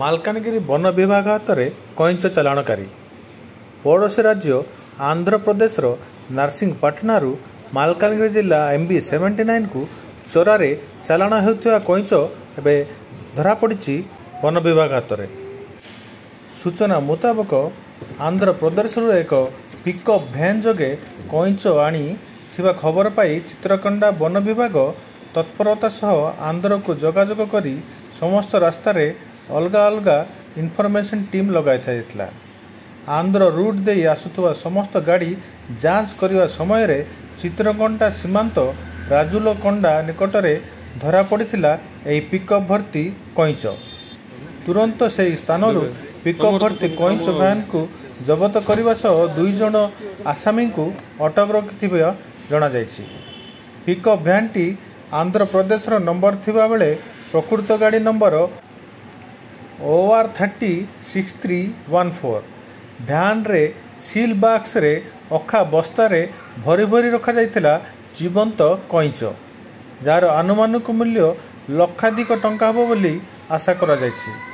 ମାଲକାନଗିରି ବନ ବିଭାଗ ହାତରେ କଇଁଚ ଚାଲାଣକାରୀ ପଡ଼ୋଶୀ ରାଜ୍ୟ ଆନ୍ଧ୍ରପ୍ରଦେଶର ନାରସିଂହପାଟଣାରୁ ମାଲକାନଗିରି ଜିଲ୍ଲା ଏମ୍ ବି ସେଭେଣ୍ଟି ନାଇନ୍କୁ ଚୋରାରେ ଚାଲାଣ ହେଉଥିବା କଇଁଚ ଏବେ ଧରାପଡ଼ିଛି ବନ ବିଭାଗ ହାତରେ ସୂଚନା ମୁତାବକ ଆନ୍ଧ୍ରପ୍ରଦେଶରୁ ଏକ ପିକଅପ୍ ଭ୍ୟାନ୍ ଯୋଗେ କଇଁଚ ଆଣିଥିବା ଖବର ପାଇ ଚିତ୍ରକଣ୍ଡା ବନ ବିଭାଗ ତତ୍ପରତା ସହ ଆନ୍ଧ୍ରକୁ ଯୋଗାଯୋଗ କରି ସମସ୍ତ ରାସ୍ତାରେ ଅଲଗା ଅଲଗା ଇନଫର୍ମେସନ୍ ଟିମ୍ ଲଗାଇଥାଇଥିଲା ଆନ୍ଧ୍ର ରୁଟ୍ ଦେଇ ଆସୁଥିବା ସମସ୍ତ ଗାଡ଼ି ଯାଞ୍ଚ କରିବା ସମୟରେ ଚିତ୍ରକଣ୍ଡା ସୀମାନ୍ତ ରାଜୁଲକଣ୍ଡା ନିକଟରେ ଧରାପଡ଼ିଥିଲା ଏହି ପିକଅପ୍ ଭର୍ତ୍ତି କଇଁଚ ତୁରନ୍ତ ସେହି ସ୍ଥାନରୁ ପିକଅପ୍ ଭର୍ତ୍ତି କଇଁଚ ଭ୍ୟାନ୍କୁ ଜବତ କରିବା ସହ ଦୁଇ ଜଣ ଆସାମୀଙ୍କୁ ଅଟକ ରଖିଥିବା ଜଣାଯାଇଛି ପିକଅପ୍ ଭ୍ୟାନ୍ଟି ଆନ୍ଧ୍ରପ୍ରଦେଶର ନମ୍ବର ଥିବାବେଳେ ପ୍ରକୃତ ଗାଡ଼ି number O R thirty six three one four ଭ୍ୟାନ୍ରେ ସିଲ୍ ବାକ୍ସରେ ଅଖା ବସ୍ତାରେ ଭରି ଭରି ରଖାଯାଇଥିଲା ଜୀବନ୍ତ କଇଁଚ ଯାହାର ଆନୁମାନିକ ମୂଲ୍ୟ ଲକ୍ଷାଧିକ ଟଙ୍କା ହେବ ବୋଲି ଆଶା କରାଯାଇଛି